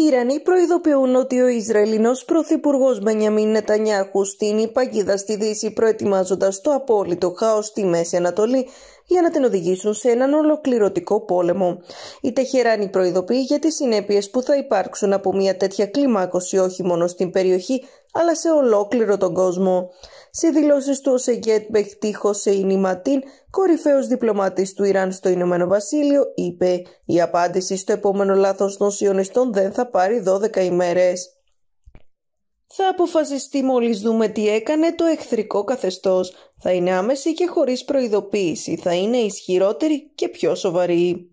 Οι Ιρανοί προειδοποιούν ότι ο Ισραηλινός Πρωθυπουργός Μπενιαμίν Νετανιάχου στην παγίδα στη Δύση προετοιμάζοντας το απόλυτο χάος στη Μέση Ανατολή για να την οδηγήσουν σε έναν ολοκληρωτικό πόλεμο. Η Τεχεράνη προειδοποιεί για τις συνέπειες που θα υπάρξουν από μια τέτοια κλιμάκωση όχι μόνο στην περιοχή αλλά σε ολόκληρο τον κόσμο. Σε δηλώσεις του ο Σεγγέτ Μπεχτήχο Χωσέινι Ματίν, κορυφαίος διπλωμάτης του Ιράν στο Ηνωμένο Βασίλειο, είπε «Η απάντηση στο επόμενο λάθος των σιωνιστών δεν θα πάρει 12 ημέρες». Θα αποφασιστεί μόλις δούμε τι έκανε το εχθρικό καθεστώς. Θα είναι άμεση και χωρίς προειδοποίηση, θα είναι ισχυρότερη και πιο σοβαρή.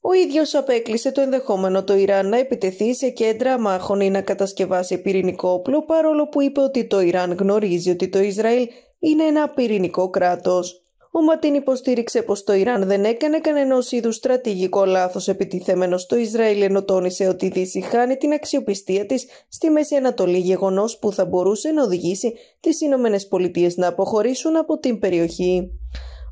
Ο ίδιος απέκλεισε το ενδεχόμενο το Ιράν να επιτεθεί σε κέντρα μάχων ή να κατασκευάσει πυρηνικό όπλο παρόλο που είπε ότι το Ιράν γνωρίζει ότι το Ισραήλ είναι ένα πυρηνικό κράτος ο Ματίν υποστήριξε πως το Ιράν δεν έκανε κανένας είδους στρατηγικό λάθος επιτιθέμενο στο Ισραήλ, ενώ τόνισε ότι η την αξιοπιστία της στη Μέση Ανατολή, γεγονός που θα μπορούσε να οδηγήσει τις Ηνωμένες Πολιτείες να αποχωρήσουν από την περιοχή.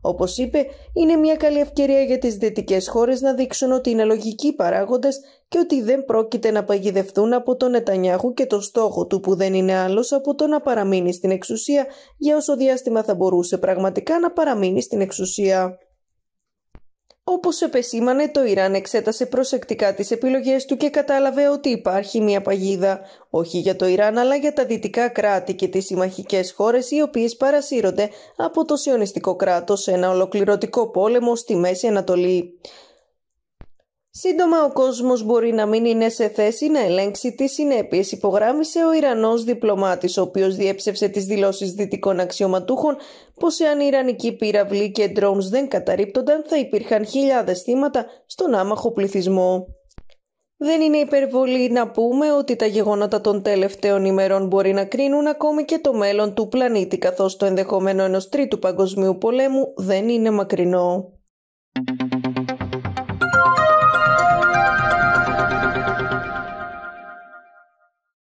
Όπως είπε, είναι μια καλή ευκαιρία για τις δυτικές χώρες να δείξουν ότι είναι λογικοί παράγοντες και ότι δεν πρόκειται να παγιδευτούν από τον Νετανιάχου και το στόχο του που δεν είναι άλλος από το να παραμείνει στην εξουσία για όσο διάστημα θα μπορούσε πραγματικά να παραμείνει στην εξουσία. Όπως επεσήμανε, το Ιράν εξέτασε προσεκτικά τις επιλογές του και κατάλαβε ότι υπάρχει μια παγίδα, όχι για το Ιράν αλλά για τα δυτικά κράτη και τις συμμαχικές χώρες οι οποίες παρασύρονται από το σιωνιστικό κράτος σε ένα ολοκληρωτικό πόλεμο στη Μέση Ανατολή. Σύντομα ο κόσμος μπορεί να μην είναι σε θέση να ελέγξει τις συνέπειες υπογράμμισε ο Ιρανός διπλωμάτης, ο οποίος διέψευσε τις δηλώσεις δυτικών αξιωματούχων πως εάν οι Ιρανικοί πυραυλοί και ντρόνς δεν καταρρύπτονταν θα υπήρχαν χιλιάδες θύματα στον άμαχο πληθυσμό. Δεν είναι υπερβολή να πούμε ότι τα γεγονότα των τελευταίων ημερών μπορεί να κρίνουν ακόμη και το μέλλον του πλανήτη καθώς το ενδεχόμενο ενός τρίτου παγκοσμίου πολέμου δεν είναι μακρινό.